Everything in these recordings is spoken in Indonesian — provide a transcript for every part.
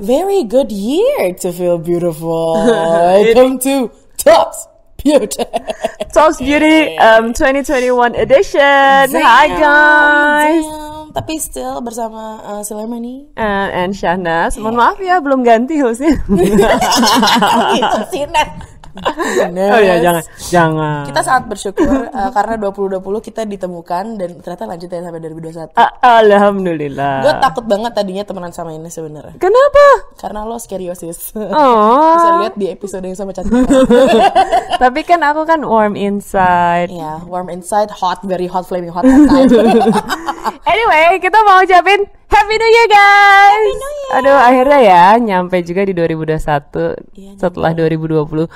very good year to feel beautiful. Welcome to Tops Beauty. Tops Beauty um, 2021 edition. Damn, Hi guys. Damn. Tapi still bersama uh, Silemani uh, and Shana. Mohon maaf ya belum ganti hostnya. gitu, sinet. Oh ya jangan jangan. Kita sangat bersyukur uh, karena 2020 kita ditemukan dan ternyata lanjutnya ya sampai 2021. A ah, Alhamdulillah. Gue takut banget tadinya temenan sama ini sebenarnya. Kenapa? Karena lo skeriosis. Oh. Bisa lihat di episode yang sama cantik. Tapi kan aku kan warm inside. Iya, yeah, warm inside, hot, very hot, flaming hot inside. anyway, kita mau ucapin Happy New Year guys. Happy New Year. Aduh, akhirnya ya nyampe juga di 2021 iya, setelah nyampe. 2020.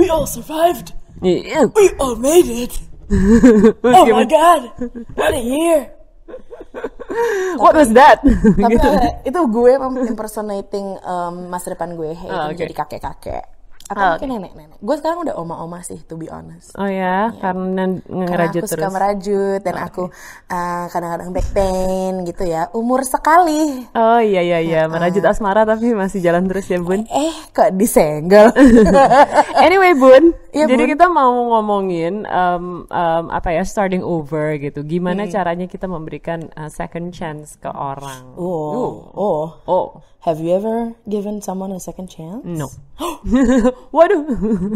We all survived. Yeah. We all made it. oh my god. What a year. What was that? Tapi gitu. Eh, itu gue impersonating um, masa depan gue, hey, oh, ah, okay. jadi kakek-kakek atau oh, mungkin nenek nenek-nenek. Gue sekarang udah oma-oma sih, to be honest. Oh ya, ya. karena ngerajut terus. Karena aku suka merajut dan oh, aku okay. uh, kadang-kadang back pain gitu ya. Umur sekali. Oh iya iya iya, merajut asmara tapi masih jalan terus ya bun. Eh, eh kok disenggol. anyway bun, ya, jadi bun. kita mau ngomongin um, um, apa ya starting over gitu. Gimana hmm. caranya kita memberikan uh, second chance ke orang? Oh, oh, oh. Have you ever given someone a second chance? No. waduh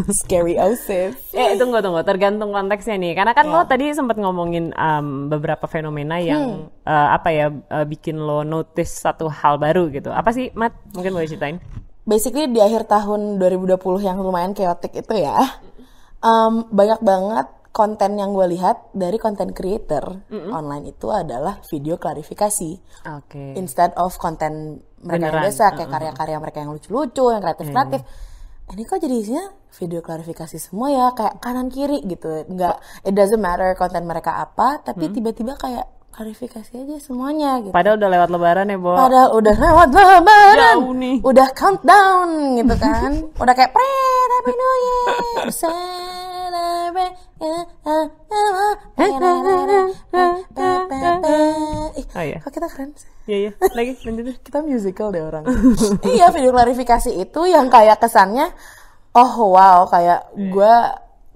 scary osis eh tunggu tunggu tergantung konteksnya nih karena kan yeah. lo tadi sempat ngomongin um, beberapa fenomena yang hmm. uh, apa ya uh, bikin lo notice satu hal baru gitu apa sih Mat mungkin boleh ceritain basically di akhir tahun 2020 yang lumayan chaotic itu ya um, banyak banget konten yang gue lihat dari konten creator mm -hmm. online itu adalah video klarifikasi. Okay. Instead of konten mereka Beneran. yang biasa kayak karya-karya uh mereka yang lucu-lucu, yang kreatif-kreatif. Yeah ini kok jadi isinya video klarifikasi semua ya kayak kanan kiri gitu nggak it doesn't matter konten mereka apa tapi hmm. tiba-tiba hmm. kayak klarifikasi aja semuanya gitu. Padahal udah lewat lebaran ya, Bo. Padahal udah lewat lebaran. Jauh nih. Udah countdown gitu kan. udah kayak pre happy new year. Iya, oh, iya. Kok kita keren sih? Iya, iya. Lagi, lanjutin. kita musical deh orang. iya, video klarifikasi itu yang kayak kesannya, oh wow, kayak iya. gue,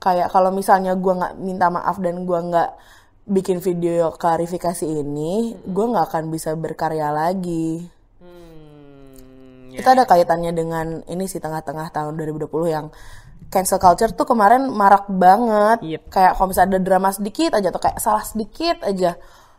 kayak kalau misalnya gue nggak minta maaf dan gue nggak bikin video klarifikasi ini, gue nggak akan bisa berkarya lagi yeah. itu ada kaitannya dengan ini sih tengah-tengah tahun 2020 yang cancel culture tuh kemarin marak banget yep. kayak kalau misalnya ada drama sedikit aja atau kayak salah sedikit aja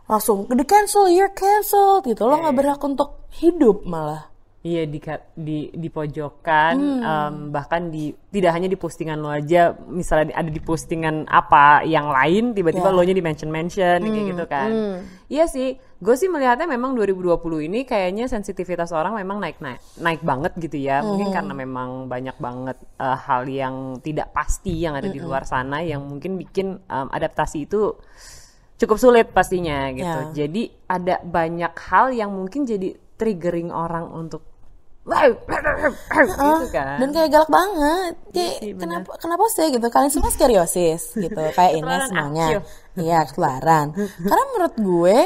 langsung di cancel you're canceled gitu lo iya, nggak iya. berhak untuk hidup malah Iya di di di pojokan hmm. um, bahkan di tidak hanya di postingan lo aja misalnya ada di postingan apa yang lain tiba-tiba yeah. lo nya di mention mention hmm. kayak gitu kan. Hmm. Iya sih, gue sih melihatnya memang 2020 ini kayaknya sensitivitas orang memang naik naik naik banget gitu ya. Hmm. Mungkin karena memang banyak banget uh, hal yang tidak pasti yang ada hmm. di luar hmm, hmm. sana yang mungkin bikin um, adaptasi itu cukup sulit pastinya gitu. Yeah. Jadi ada banyak hal yang mungkin jadi triggering orang untuk gitu kan dan kayak galak banget kayak iya kenapa kenapa sih gitu kalian semua skeriosis gitu kayak ini semuanya iya kelarang karena menurut gue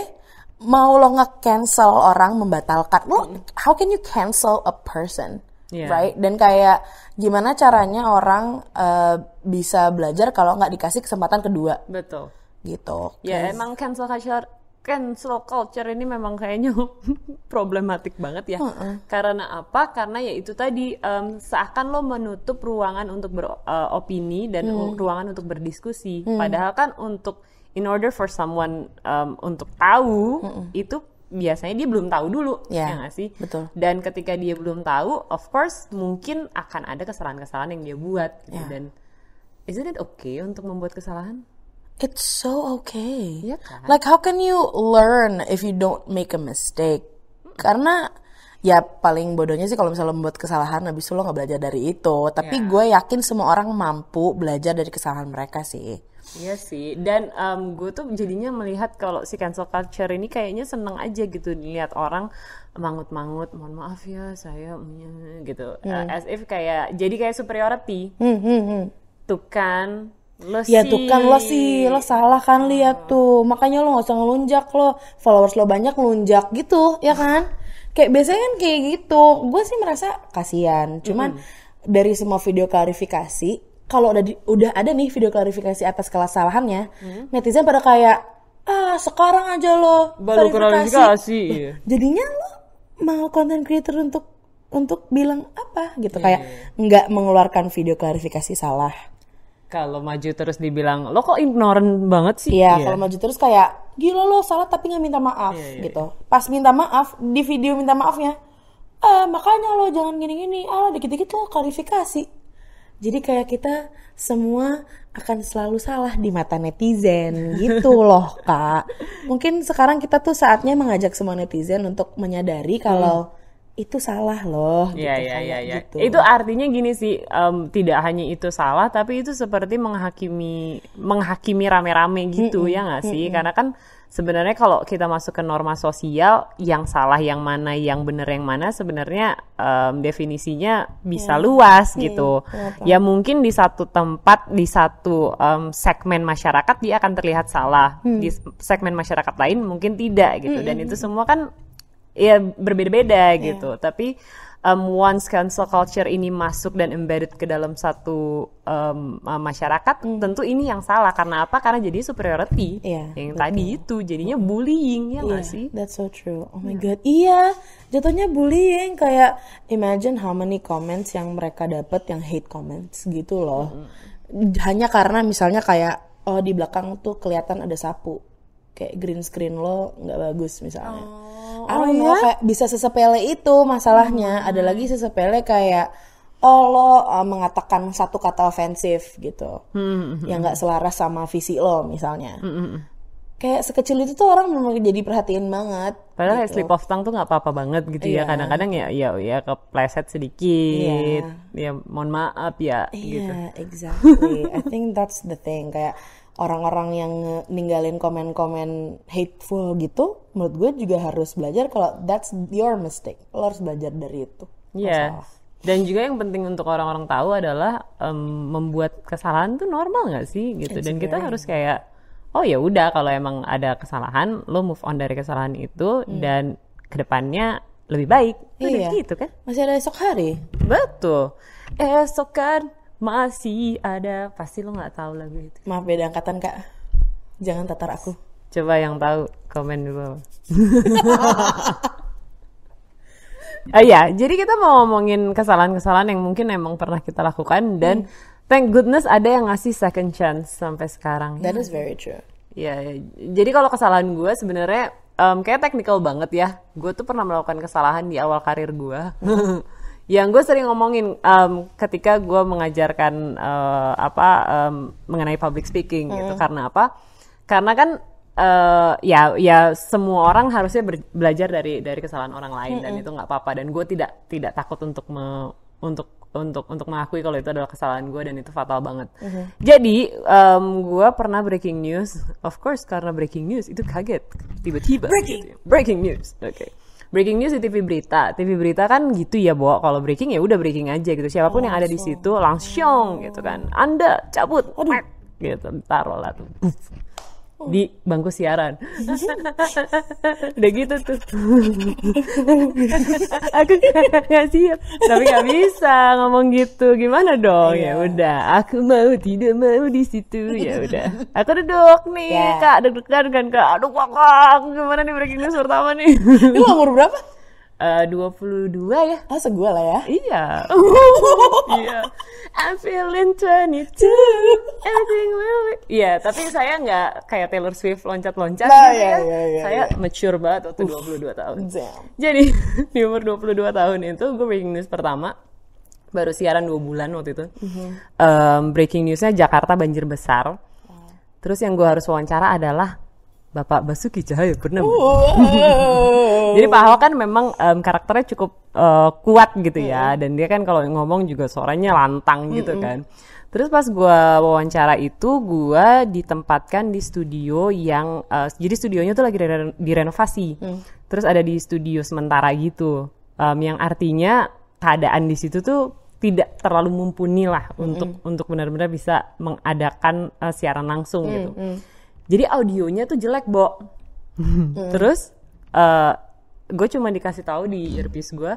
mau lo nge-cancel orang membatalkan lo how can you cancel a person yeah. right dan kayak gimana caranya orang uh, bisa belajar kalau nggak dikasih kesempatan kedua betul gitu ya yeah, emang cancel culture cancel culture ini memang kayaknya problematik banget ya. Uh -uh. Karena apa? Karena ya itu tadi um, seakan lo menutup ruangan untuk beropini e, uh, dan hmm. ruangan untuk berdiskusi. Hmm. Padahal kan untuk in order for someone um, untuk tahu uh -uh. itu biasanya dia belum tahu dulu yeah. ya nggak sih betul dan ketika dia belum tahu of course mungkin akan ada kesalahan-kesalahan yang dia buat gitu. yeah. dan isn't it okay untuk membuat kesalahan It's so okay. Ya kan? Like how can you learn if you don't make a mistake? Karena ya paling bodohnya sih kalau misalnya membuat kesalahan habis itu lo nggak belajar dari itu. Tapi yeah. gue yakin semua orang mampu belajar dari kesalahan mereka sih. Iya sih, dan um, gue tuh jadinya melihat kalau si cancel culture ini kayaknya seneng aja gitu dilihat orang mangut-mangut, mohon maaf ya saya gitu, hmm. uh, as if kayak jadi kayak superiority, hmm, hmm, hmm. tuh kan lo ya sih. tuh kan lo sih lo salah kan lihat iya. tuh makanya lo nggak usah ngelunjak lo followers lo banyak ngelunjak gitu ya iya. kan kayak biasanya kan kayak gitu gue sih merasa kasihan cuman hmm. dari semua video klarifikasi kalau udah di, udah ada nih video klarifikasi atas kesalahannya hmm. netizen pada kayak ah sekarang aja lo baru klarifikasi, klarifikasi. Iya. jadinya lo mau konten creator untuk untuk bilang apa gitu yeah. kayak iya. nggak mengeluarkan video klarifikasi salah kalau maju terus dibilang lo kok ignorant banget sih? Iya, yeah. kalau maju terus kayak gila lo salah tapi nggak minta maaf yeah, yeah, gitu. Yeah. Pas minta maaf di video minta maafnya, eh, makanya lo jangan gini-gini, ah dikit-dikit lo klarifikasi. Jadi kayak kita semua akan selalu salah di mata netizen gitu loh kak. Mungkin sekarang kita tuh saatnya mengajak semua netizen untuk menyadari kalau hmm itu salah loh iya, gitu, yeah, yeah, yeah. Iya. gitu. Itu artinya gini sih, um, tidak hanya itu salah, tapi itu seperti menghakimi menghakimi rame-rame gitu mm -hmm. ya nggak sih? Mm -hmm. Karena kan sebenarnya kalau kita masuk ke norma sosial, yang salah yang mana, yang benar yang mana, sebenarnya um, definisinya bisa yeah. luas iya, gitu. yeah, ya mungkin di satu tempat, di satu um, segmen masyarakat dia akan terlihat salah, mm. di segmen masyarakat lain mungkin tidak gitu. Hmm, Dan hmm, itu hmm. semua kan ya berbeda-beda yeah. gitu. Tapi um, once cancel culture ini masuk dan embedded ke dalam satu um, uh, masyarakat, mm. tentu ini yang salah karena apa? Karena jadi superiority yeah, yang betul. tadi itu jadinya bullying ya nggak yeah, sih? That's so true. Oh my yeah. god, iya jatuhnya bullying kayak imagine how many comments yang mereka dapat yang hate comments gitu loh. Hanya karena misalnya kayak oh di belakang tuh kelihatan ada sapu kayak green screen lo nggak bagus misalnya. Oh, I oh iya? kayak bisa sesepele itu masalahnya. Hmm. Ada lagi sesepele kayak oh lo uh, mengatakan satu kata ofensif gitu hmm, hmm yang hmm. nggak selaras sama visi lo misalnya hmm, kayak sekecil itu tuh orang memang jadi perhatiin banget padahal gitu. slip of tongue tuh nggak apa-apa banget gitu yeah. ya iya. kadang-kadang ya ya ya kepleset sedikit yeah. ya mohon maaf ya yeah, gitu exactly I think that's the thing kayak orang-orang yang ninggalin komen-komen hateful gitu, menurut gue juga harus belajar kalau that's your mistake. Lo harus belajar dari itu. Iya. Yeah. Dan juga yang penting untuk orang-orang tahu adalah um, membuat kesalahan tuh normal nggak sih gitu. It's Dan kita harus kayak oh ya udah kalau emang ada kesalahan, lo move on dari kesalahan itu hmm. dan kedepannya lebih baik. iya. gitu kan? Masih ada esok hari. Betul. Eh, esok kan masih ada pasti lo nggak tahu lagu itu maaf beda angkatan kak jangan tatar aku coba yang tahu komen di bawah Oh iya, jadi kita mau ngomongin kesalahan-kesalahan yang mungkin emang pernah kita lakukan dan hmm. thank goodness ada yang ngasih second chance sampai sekarang. That ya. is very true. Ya, ya. jadi kalau kesalahan gue sebenarnya um, kayak teknikal banget ya. Gue tuh pernah melakukan kesalahan di awal karir gue. yang gue sering ngomongin um, ketika gue mengajarkan uh, apa um, mengenai public speaking gitu. hmm. gitu karena apa karena kan uh, ya ya semua orang harusnya belajar dari dari kesalahan orang lain hmm. dan itu nggak apa-apa dan gue tidak tidak takut untuk me, untuk untuk untuk mengakui kalau itu adalah kesalahan gue dan itu fatal banget. Mm -hmm. Jadi um, gue pernah breaking news, of course karena breaking news itu kaget tiba-tiba. Breaking, gitu. breaking news, oke. Okay breaking news di TV berita. TV berita kan gitu ya, Bo. Kalau breaking ya udah breaking aja gitu. Siapapun oh, yang ada di situ langsung gitu kan. Anda cabut. Aduh. Gitu, taruh lah tuh. Oh. di bangku siaran. Udah gitu tuh. aku nggak siap, tapi nggak bisa ngomong gitu. Gimana dong? Ya iya. udah, aku mau tidak mau di situ. Ya udah. Aku duduk nih, yeah. Kak, Duduk kan Kak. Aduh, Kak, aku gimana nih breaking news pertama nih? Ini umur berapa? Eh, puluh 22 ya. Ah, segua lah ya. Iya. iya. I'm feeling 22. Everything will be... Iya, tapi saya nggak kayak Taylor Swift loncat-loncat. Nah, gitu iya, ya. Iya, iya, saya mature banget waktu puluh 22 tahun. Damn. Jadi, di umur 22 tahun itu gue breaking news pertama. Baru siaran dua bulan waktu itu. Mm -hmm. um, breaking newsnya Jakarta banjir besar. Terus yang gue harus wawancara adalah Bapak Basuki Cahaya Purnama. Oh. Jadi Pak Ahok kan memang um, karakternya cukup uh, kuat gitu ya, dan dia kan kalau ngomong juga suaranya lantang mm gitu kan. Terus pas gue wawancara itu, gue ditempatkan di studio yang, uh, jadi studionya tuh lagi direnovasi. Mm. Terus ada di studio sementara gitu, um, yang artinya keadaan di situ tuh tidak terlalu mumpuni lah hmm. untuk untuk benar-benar bisa mengadakan uh, siaran langsung hmm. gitu. Jadi audionya tuh jelek, Bo. hmm. Terus uh, gue cuma dikasih tahu di earpiece gue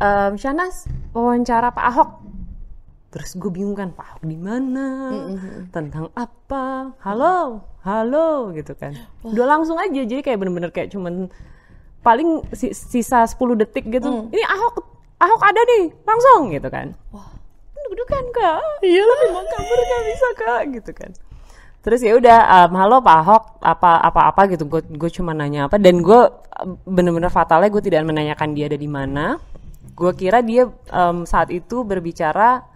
ehm, Shanas wawancara Pak Ahok terus gue bingung kan Pak Ahok di mana tentang apa halo halo gitu kan Dua udah langsung aja jadi kayak bener-bener kayak cuman paling sisa 10 detik gitu mm. ini Ahok Ahok ada nih langsung gitu kan Wah. deg-degan kak iya lebih mau kabur gak bisa kak gitu kan terus ya udah um, halo Pak Ahok apa apa apa gitu gue gue cuma nanya apa dan gue um, bener-bener fatalnya gue tidak menanyakan dia ada di mana gue kira dia um, saat itu berbicara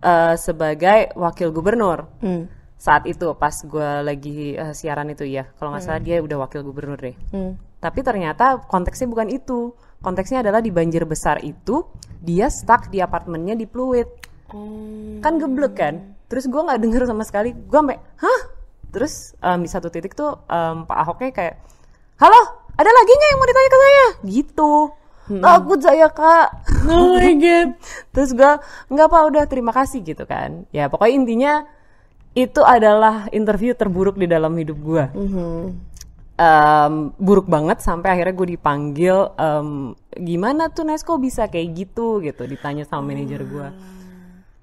uh, sebagai wakil gubernur hmm. saat itu pas gue lagi uh, siaran itu ya kalau nggak hmm. salah dia udah wakil gubernur deh hmm. tapi ternyata konteksnya bukan itu konteksnya adalah di banjir besar itu dia stuck di apartemennya di Pluit hmm. kan geblek kan terus gue nggak denger sama sekali gue sampai hah terus um, di satu titik tuh um, Pak Ahoknya kayak halo ada lagi nggak yang mau ditanya ke saya gitu hmm. takut saya kak oh my god terus gue nggak apa udah terima kasih gitu kan ya pokoknya intinya itu adalah interview terburuk di dalam hidup gue mm -hmm. um, buruk banget sampai akhirnya gue dipanggil um, gimana tuh Nesko bisa kayak gitu gitu ditanya sama manajer gue ah.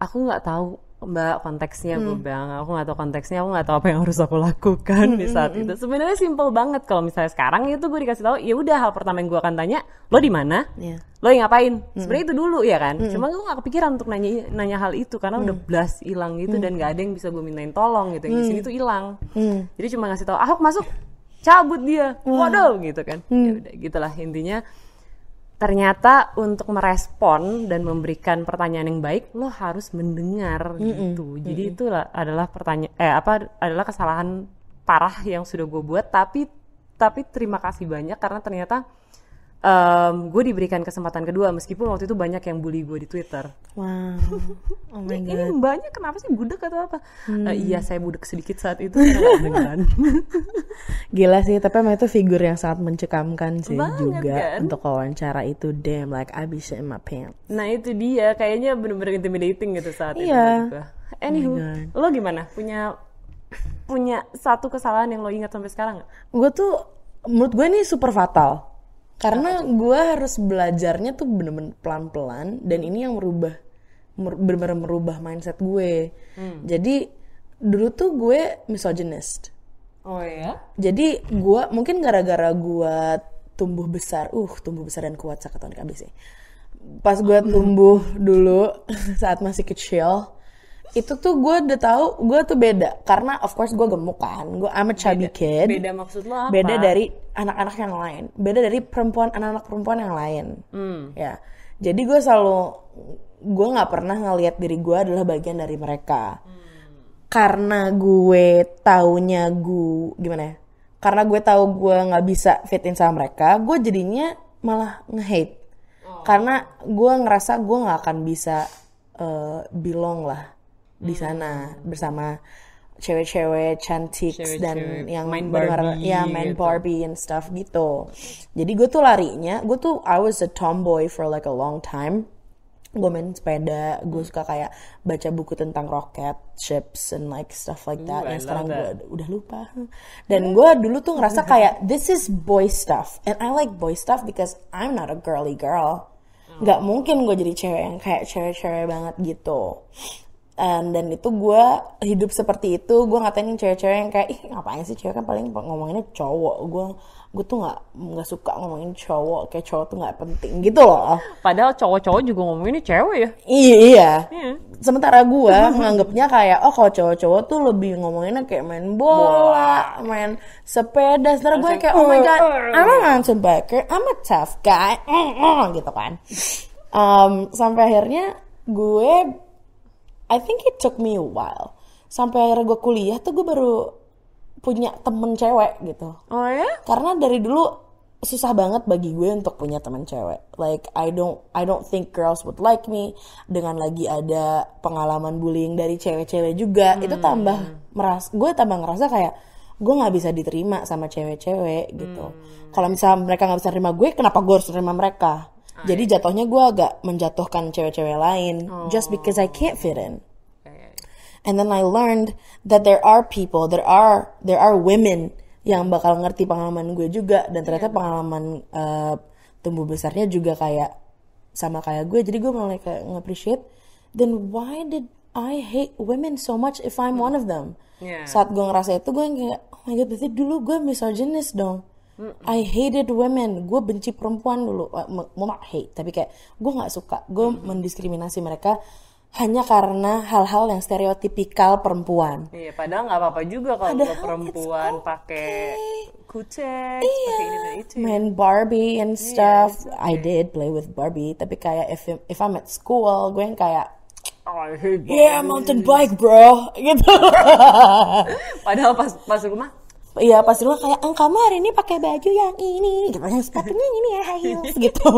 aku nggak tahu mbak konteksnya hmm. gue bilang aku nggak tahu konteksnya aku nggak tahu apa yang harus aku lakukan hmm, di hmm, saat hmm. itu sebenarnya simple banget kalau misalnya sekarang itu gue dikasih tahu ya udah hal pertama yang gue akan tanya lo di mana yeah. lo yang ngapain hmm. sebenarnya itu dulu ya kan hmm. cuma gue nggak kepikiran untuk nanya nanya hal itu karena hmm. udah blast hilang gitu hmm. dan gak ada yang bisa gue mintain tolong gitu yang hmm. di sini hmm. tuh hilang hmm. jadi cuma ngasih tahu ahok masuk cabut dia waduh gitu kan hmm. ya udah gitulah intinya ternyata untuk merespon dan memberikan pertanyaan yang baik lo harus mendengar mm -mm. gitu jadi mm -mm. itu adalah pertanyaan eh apa adalah kesalahan parah yang sudah gue buat tapi tapi terima kasih banyak karena ternyata um, gue diberikan kesempatan kedua meskipun waktu itu banyak yang bully gue di Twitter. Wow. Oh my god. Ini banyak kenapa sih budek atau apa? Hmm. Uh, iya saya budek sedikit saat itu Gila sih, tapi emang itu figur yang sangat mencekamkan sih banget, juga kan? untuk wawancara itu damn like I be shit in my pants. Nah itu dia, kayaknya bener-bener intimidating gitu saat yeah. itu. Iya. Oh Anywho, oh lo gimana? Punya punya satu kesalahan yang lo ingat sampai sekarang? Gue tuh menurut gue ini super fatal karena gue harus belajarnya tuh bener-bener pelan-pelan dan ini yang merubah bener-bener merubah mindset gue hmm. jadi dulu tuh gue misogynist oh ya jadi gue mungkin gara-gara gue tumbuh besar uh tumbuh besar dan kuat sakatonik sih pas gue hmm. tumbuh dulu saat masih kecil itu tuh gue udah tahu gue tuh beda karena of course gue gemuk kan gue amat chubby beda, kid beda maksud lo apa beda dari anak-anak yang lain beda dari perempuan anak-anak perempuan yang lain hmm. ya jadi gue selalu gue nggak pernah ngelihat diri gue adalah bagian dari mereka hmm. karena gue taunya gue gimana ya karena gue tahu gue nggak bisa fit in sama mereka gue jadinya malah nge oh. karena gue ngerasa gue nggak akan bisa uh, belong lah di hmm. sana bersama cewek-cewek cantik cewek -cewek dan yang main Barbie, ya main gitu. Barbie and stuff gitu. Jadi gue tuh larinya, gue tuh I was a tomboy for like a long time. Gue main sepeda, gue hmm. suka kayak baca buku tentang roket, ships and like stuff like that. Ooh, yang nah, sekarang gue udah lupa. Dan gue dulu tuh ngerasa kayak this is boy stuff and I like boy stuff because I'm not a girly girl. Oh. Gak mungkin gue jadi cewek yang kayak cewek-cewek banget gitu. And, dan itu gue hidup seperti itu gue ngatain cewek-cewek yang kayak ih ngapain sih cewek kan paling ngomonginnya cowok gue gue tuh nggak nggak suka ngomongin cowok kayak cowok tuh nggak penting gitu loh padahal cowok-cowok juga ngomonginnya cewek ya iya, iya. Yeah. sementara gue menganggapnya kayak oh kalau cowok-cowok tuh lebih ngomonginnya kayak main bola, bola. main sepeda sementara gue kayak oh my god I'm a mountain biker I'm a tough guy gitu kan um, sampai akhirnya gue I think it took me a while. Sampai akhirnya gue kuliah tuh gue baru punya temen cewek gitu. Oh ya? Karena dari dulu susah banget bagi gue untuk punya teman cewek. Like I don't I don't think girls would like me dengan lagi ada pengalaman bullying dari cewek-cewek juga. Hmm. Itu tambah meras gue tambah ngerasa kayak gue nggak bisa diterima sama cewek-cewek gitu. Hmm. Kalau misalnya mereka nggak bisa terima gue, kenapa gue harus terima mereka? Ah, Jadi iya, iya. jatuhnya gue agak menjatuhkan cewek-cewek lain oh. just because I can't fit in. Iya, And then I learned that there are people, there are there are women yang bakal ngerti pengalaman gue juga dan ternyata pengalaman uh, tumbuh besarnya juga kayak sama kayak gue. Jadi gue mulai kayak nge-appreciate then why did I hate women so much if I'm one of them? Yeah. Saat gue ngerasa itu gue kayak oh my god berarti dulu gue misogynist dong. I hated women. Gue benci perempuan dulu. Mau uh, hate, tapi kayak gue nggak suka. Gue mm-hmm. mendiskriminasi mereka hanya karena hal-hal yang stereotipikal perempuan. Iya, padahal nggak apa-apa juga kalau perempuan okay. pakai kucek, iya. pakai ini itu. Main Barbie and iya, stuff. okay. I did play with Barbie, tapi kayak if if I'm at school, gue yang kayak Oh, yeah, mountain bike, bro. Gitu. padahal pas pas rumah, Iya pasti lu kayak kamu hari ini pakai baju yang ini gitu yang sepatunya ini ya high heels gitu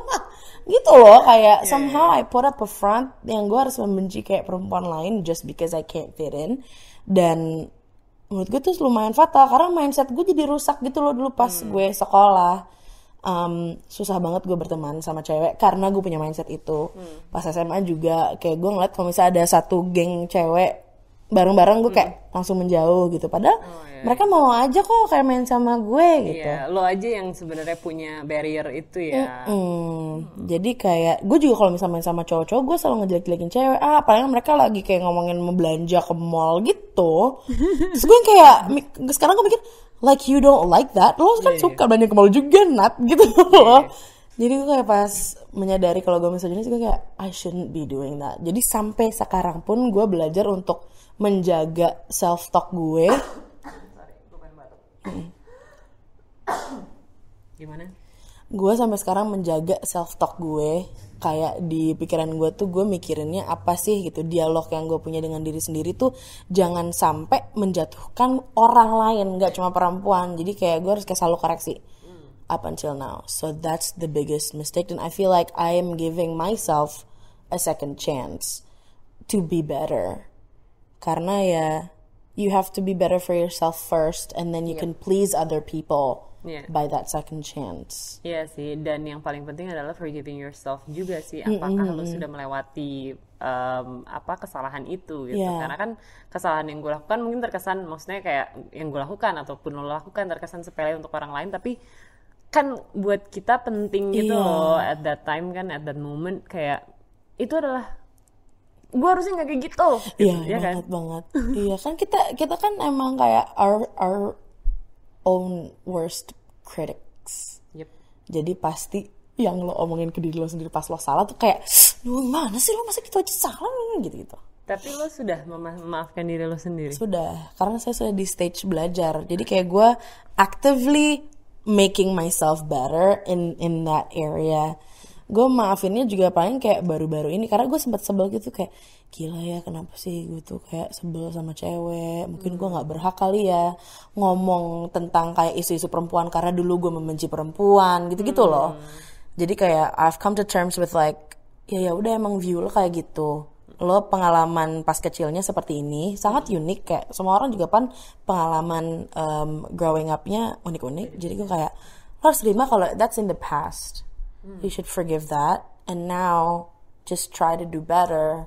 gitu loh kayak yeah, somehow yeah. I put up a front yang gue harus membenci kayak perempuan lain just because I can't fit in dan menurut gue tuh lumayan fatal karena mindset gue jadi rusak gitu loh dulu pas hmm. gue sekolah um, susah banget gue berteman sama cewek karena gue punya mindset itu hmm. pas SMA juga kayak gue ngeliat kalau misalnya ada satu geng cewek bareng-bareng gue kayak hmm. langsung menjauh gitu padahal oh, iya. mereka mau aja kok kayak main sama gue iya, gitu iya, lo aja yang sebenarnya punya barrier itu ya mm Hmm. jadi kayak gue juga kalau misalnya main sama cowok-cowok gue selalu ngejelek-jelekin cewek ah paling mereka lagi kayak ngomongin mau belanja ke mall gitu terus gue kayak sekarang gue mikir like you don't like that lo kan yeah, iya. suka yeah. belanja ke mall juga nat gitu iya, loh yeah. jadi gue kayak pas menyadari kalau gue misalnya gue kayak I shouldn't be doing that jadi sampai sekarang pun gue belajar untuk menjaga self talk gue. gue Gimana? Gue sampai sekarang menjaga self talk gue kayak di pikiran gue tuh gue mikirinnya apa sih gitu dialog yang gue punya dengan diri sendiri tuh jangan sampai menjatuhkan orang lain nggak cuma perempuan jadi kayak gue harus kayak selalu koreksi hmm. up until now so that's the biggest mistake and I feel like I am giving myself a second chance to be better karena ya you have to be better for yourself first and then you yep. can please other people yeah. by that second chance. Iya yeah, sih, dan yang paling penting adalah forgiving yourself juga sih. Apakah mm -hmm. lo sudah melewati um, apa kesalahan itu gitu? Yeah. Karena kan kesalahan yang gue lakukan mungkin terkesan maksudnya kayak yang gue lakukan ataupun lo lakukan terkesan sepele untuk orang lain, tapi kan buat kita penting gitu yeah. loh at that time kan at that moment kayak itu adalah gue harusnya nggak kayak gitu iya gitu, ya kan? banget kan? banget iya kan kita kita kan emang kayak our our own worst critics yep. jadi pasti yang lo omongin ke diri lo sendiri pas lo salah tuh kayak lu mana sih lo masa kita aja salah gitu gitu tapi lo sudah mema memaafkan diri lo sendiri sudah karena saya sudah di stage belajar jadi kayak gue actively making myself better in in that area gue maafinnya juga paling kayak baru-baru ini karena gue sempat sebel gitu kayak gila ya kenapa sih gue tuh kayak sebel sama cewek mungkin gue nggak berhak kali ya ngomong tentang kayak isu-isu perempuan karena dulu gue membenci perempuan gitu-gitu loh hmm. jadi kayak I've come to terms with like ya ya udah emang view lo kayak gitu lo pengalaman pas kecilnya seperti ini sangat hmm. unik kayak semua orang juga pan pengalaman um, growing upnya unik-unik jadi gue kayak lo harus terima kalau that's in the past Mm. You should forgive that and now just try to do better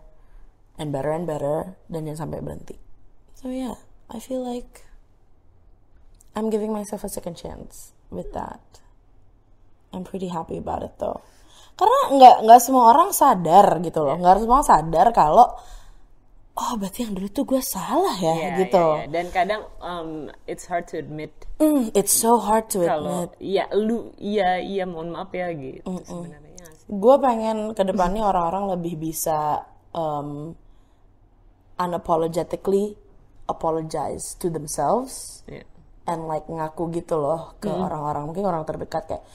and better and better dan jangan sampai berhenti. So yeah, I feel like I'm giving myself a second chance with that. I'm pretty happy about it though. Karena nggak nggak semua orang sadar gitu loh, nggak yeah. semua orang sadar kalau oh berarti yang dulu tuh gue salah ya yeah, gitu yeah, yeah. dan kadang um, it's hard to admit mm, it's so hard to Kalo, admit ya lu iya iya mohon maaf ya gitu mm -mm. sebenarnya iya gue pengen kedepannya orang-orang lebih bisa um, unapologetically apologize to themselves yeah. and like ngaku gitu loh ke orang-orang mm. mungkin orang terdekat kayak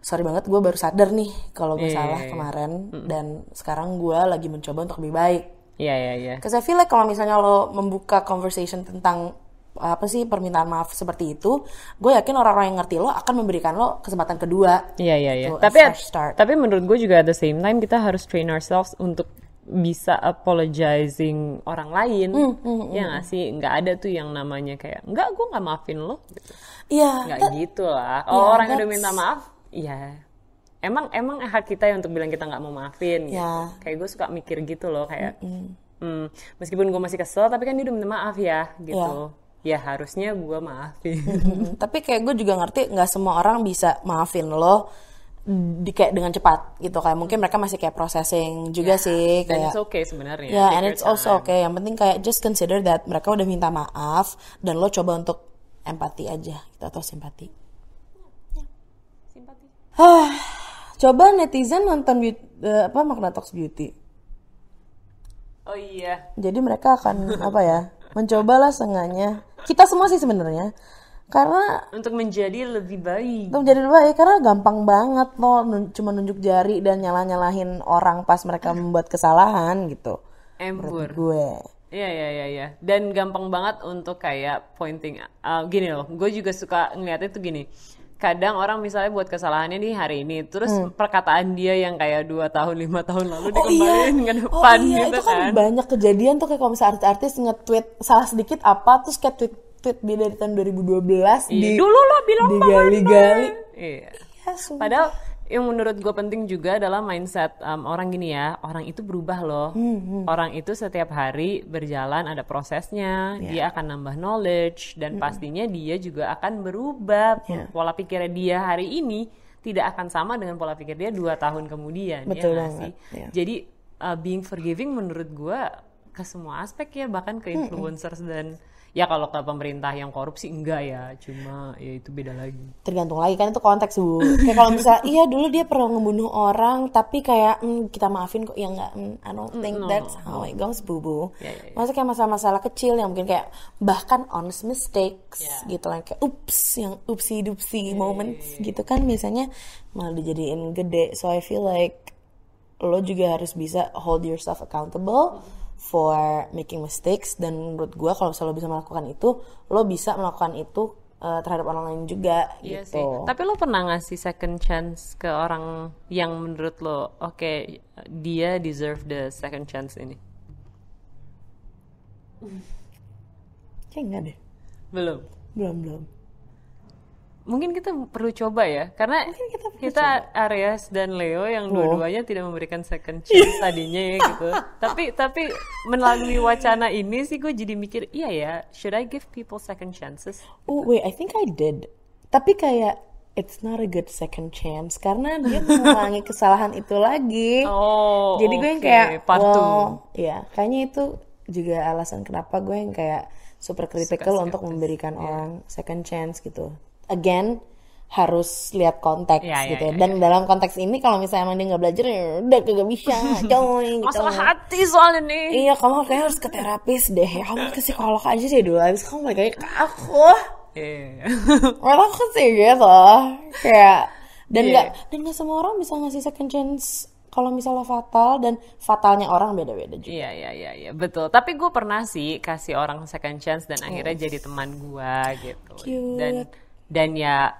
sorry banget gue baru sadar nih kalau gue yeah, iya, salah yeah, yeah. kemarin mm -hmm. dan sekarang gue lagi mencoba untuk lebih baik Iya, yeah, iya, yeah, iya. Yeah. Because I feel like kalau misalnya lo membuka conversation tentang apa sih permintaan maaf seperti itu, gue yakin orang-orang yang ngerti lo akan memberikan lo kesempatan kedua. Iya iya iya. Gitu, tapi start. tapi menurut gue juga at the same time kita harus train ourselves untuk bisa apologizing orang lain, mm, mm, mm. ya nggak sih? Nggak ada tuh yang namanya kayak nggak gue nggak maafin lo. Iya. Yeah, nggak gitu lah. Oh iya, yeah, orang yang udah minta maaf, Iya emang emang hak kita ya untuk bilang kita nggak mau maafin gitu. Ya. kayak gue suka mikir gitu loh kayak mm -hmm. mm, meskipun gue masih kesel tapi kan dia udah minta maaf ya gitu ya, ya harusnya gue maafin tapi kayak gue juga ngerti nggak semua orang bisa maafin lo di kayak dengan cepat gitu kayak mungkin mereka masih kayak processing juga yeah, sih kayak and it's okay sebenarnya ya yeah, and it's time. also okay yang penting kayak just consider that mereka udah minta maaf dan lo coba untuk empati aja gitu atau simpati yeah. simpati Coba netizen nonton beauty, uh, eh, apa Makna Beauty. Oh iya. Jadi mereka akan apa ya? Mencobalah sengannya. Kita semua sih sebenarnya. Karena untuk menjadi lebih baik. Untuk menjadi lebih baik karena gampang banget loh cuma nunjuk jari dan nyalah nyalahin orang pas mereka iya. membuat kesalahan gitu. Embur. gue. Iya iya iya iya. Dan gampang banget untuk kayak pointing uh, gini loh. Gue juga suka ngeliatnya tuh gini kadang orang misalnya buat kesalahannya nih hari ini terus hmm. perkataan dia yang kayak dua tahun lima tahun lalu oh, iya. dikembaliin iya. ke oh depan oh, iya. gitu itu kan, kan banyak kejadian tuh kayak kalau misalnya artis-artis nge-tweet salah sedikit apa terus kayak tweet tweet dia dari tahun 2012 iya. di dulu lo bilang digali-gali iya. iya padahal yang menurut gue penting juga adalah mindset um, orang gini ya orang itu berubah loh hmm, hmm. orang itu setiap hari berjalan ada prosesnya yeah. dia akan nambah knowledge dan hmm. hmm. pastinya dia juga akan berubah yeah. pola pikirnya dia hari ini tidak akan sama dengan pola pikir dia dua tahun kemudian ya Betul ya sih yeah. jadi uh, being forgiving menurut gue ke semua aspek ya bahkan ke hmm, hmm. influencers hmm. dan ya kalau ke pemerintah yang korupsi enggak ya cuma ya itu beda lagi tergantung lagi kan itu konteks bu kayak kalau misalnya iya dulu dia pernah ngebunuh orang tapi kayak mm, kita maafin kok ya enggak mm, I don't think no. that's how it goes bu bu yeah, yeah, yeah. maksudnya kayak masalah-masalah kecil yang mungkin kayak bahkan honest mistakes yeah. gitu lah kayak ups yang upsi dupsi yeah, ya, ya, moments yeah, yeah. gitu kan biasanya malah dijadiin gede so I feel like lo juga harus bisa hold yourself accountable mm -hmm for making mistakes dan menurut gue kalau misalnya lo bisa melakukan itu lo bisa melakukan itu uh, terhadap orang lain juga iya gitu. Sih. Tapi lo pernah ngasih second chance ke orang yang menurut lo oke okay, dia deserve the second chance ini? Kayak enggak deh. Belum. Belum belum mungkin kita perlu coba ya karena mungkin kita, kita Aries dan Leo yang oh. dua-duanya tidak memberikan second chance tadinya ya gitu tapi tapi melalui wacana ini sih gue jadi mikir iya ya should I give people second chances oh wait I think I did tapi kayak it's not a good second chance karena dia mengulangi kesalahan itu lagi. Oh. Jadi gue yang okay. kayak part well, ya kayaknya itu juga alasan kenapa gue yang kayak super critical Suka untuk memberikan yeah. orang second chance gitu again harus lihat konteks ya, gitu ya, ya. Dan ya. dalam konteks ini kalau misalnya emang dia nggak belajar ya udah kagak bisa coy gitu. Masalah hati soalnya nih. Iya kamu kayak harus ke terapis deh. Kamu ya ke psikolog aja deh dulu. abis kamu kayak ke aku. Iya. Eh. Yeah. aku sih gitu. Kayak dan iya. nggak yeah. dan nggak semua orang bisa ngasih second chance kalau misalnya fatal dan fatalnya orang beda-beda juga. Iya iya iya iya betul. Tapi gue pernah sih kasih orang second chance dan akhirnya yes. jadi teman gue gitu. Cute. Dan dan ya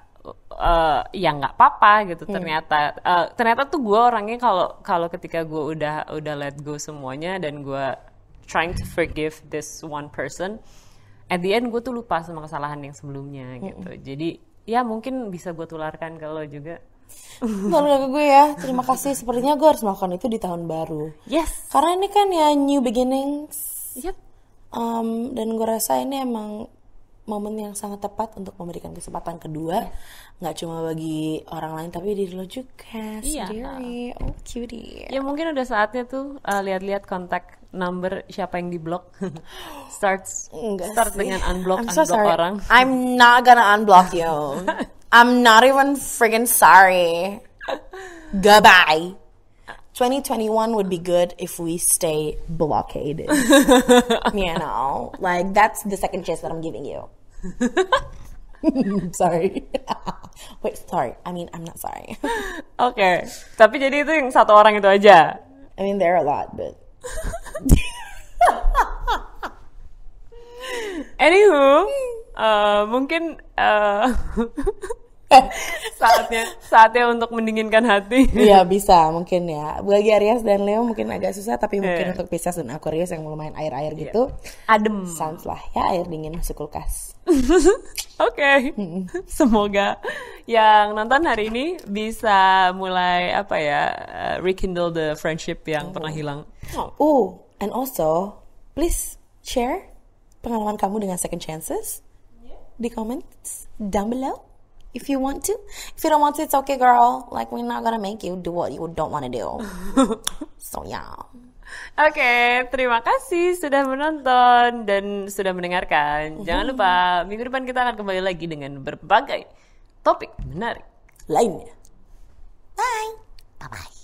uh, ya nggak apa-apa gitu hmm. ternyata uh, ternyata tuh gue orangnya kalau kalau ketika gue udah udah let go semuanya dan gue trying to forgive this one person at the end gue tuh lupa sama kesalahan yang sebelumnya gitu jadi ya mungkin bisa gue tularkan ke lo juga ke gue ya, terima kasih. Sepertinya gue harus melakukan itu di tahun baru. Yes. Karena ini kan ya new beginnings. Yep. Um, dan gue rasa ini emang momen yang sangat tepat untuk memberikan kesempatan kedua iya. nggak yes. cuma bagi orang lain tapi diri lo juga iya. sendiri oh cutie ya mungkin udah saatnya tuh uh, lihat-lihat kontak number siapa yang di block start Enggak start sih. dengan unblock I'm so sorry. orang I'm not gonna unblock you I'm not even freaking sorry goodbye 2021 would be good if we stay blockaded. you know, like that's the second chance that I'm giving you. sorry. Wait, sorry. I mean, I'm not sorry. Okay. Tapi jadi itu yang satu orang itu aja. I mean, there are a lot, but Anywho, uh, mungkin uh, saatnya saatnya untuk mendinginkan hati. Iya bisa mungkin ya. Bagi Aries dan Leo mungkin agak susah tapi mungkin iya. untuk Pisces dan Aquarius yang lumayan air-air iya. gitu. Yeah. Adem. Sounds lah ya air dingin masuk kulkas. Oke. Okay. Semoga yang nonton hari ini bisa mulai apa ya eh, rekindle the friendship yang oh. pernah hilang. Oh, Ooh, and also please share pengalaman kamu dengan second chances di comments down below if you want to. If you don't want to, it's okay, girl. Like we're not gonna make you do what you don't want to do. so yeah. Oke, okay, terima kasih sudah menonton dan sudah mendengarkan. Jangan lupa mm-hmm. minggu depan kita akan kembali lagi dengan berbagai topik menarik lainnya. Bye. Bye bye.